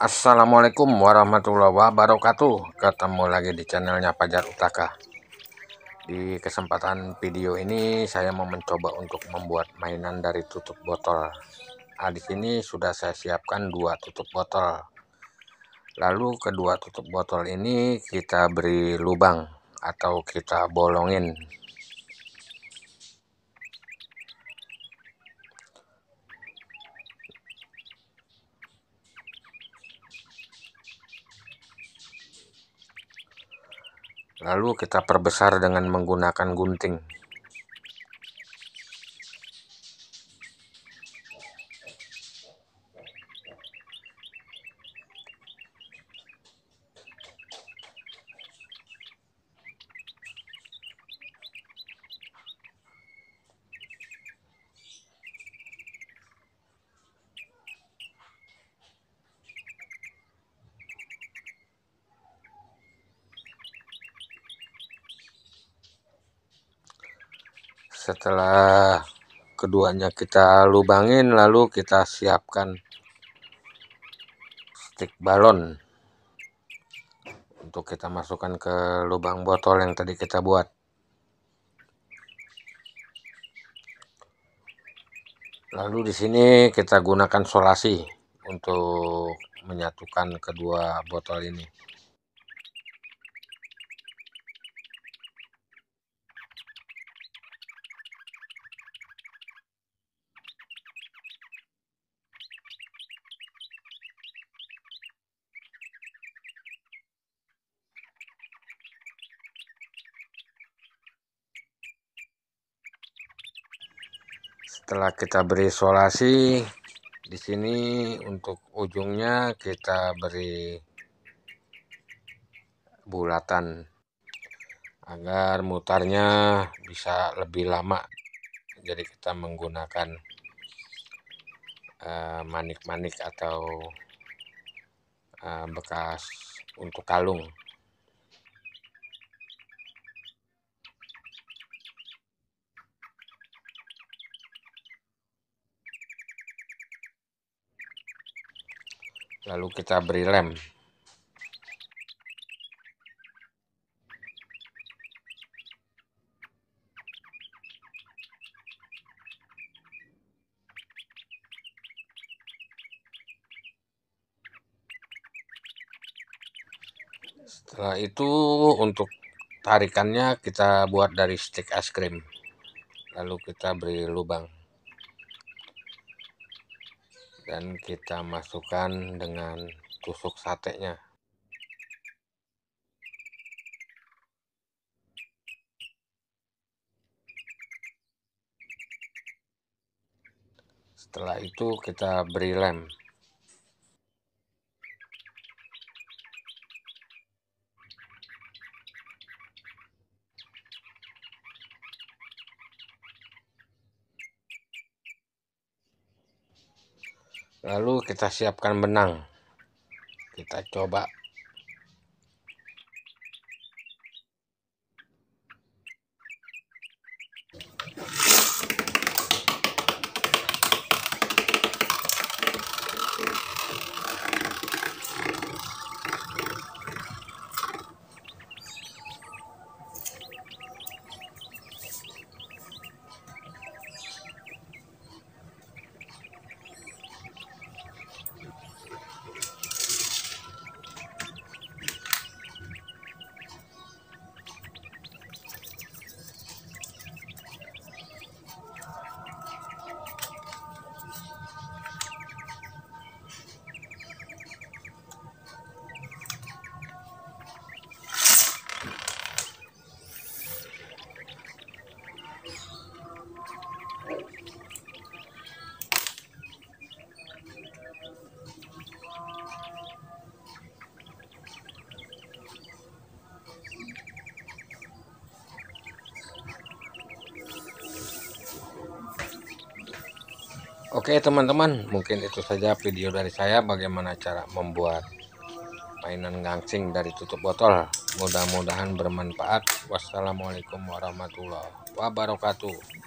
Assalamualaikum warahmatullahi wabarakatuh Ketemu lagi di channelnya Pajar Utaka Di kesempatan video ini Saya mau mencoba untuk membuat mainan dari tutup botol nah, Di sini sudah saya siapkan dua tutup botol Lalu kedua tutup botol ini kita beri lubang Atau kita bolongin Lalu kita perbesar dengan menggunakan gunting. setelah keduanya kita lubangin lalu kita siapkan stick balon untuk kita masukkan ke lubang botol yang tadi kita buat lalu di sini kita gunakan solasi untuk menyatukan kedua botol ini setelah kita beri isolasi di sini untuk ujungnya kita beri bulatan agar mutarnya bisa lebih lama jadi kita menggunakan eh, manik-manik uh, atau uh, bekas untuk kalung lalu kita beri lem setelah itu untuk tarikannya kita buat dari stick es krim lalu kita beri lubang dan kita masukkan dengan tusuk satenya setelah itu kita beri lem lalu kita siapkan benang kita coba Oke teman-teman mungkin itu saja video dari saya bagaimana cara membuat mainan gangsing dari tutup botol mudah-mudahan bermanfaat wassalamualaikum warahmatullahi wabarakatuh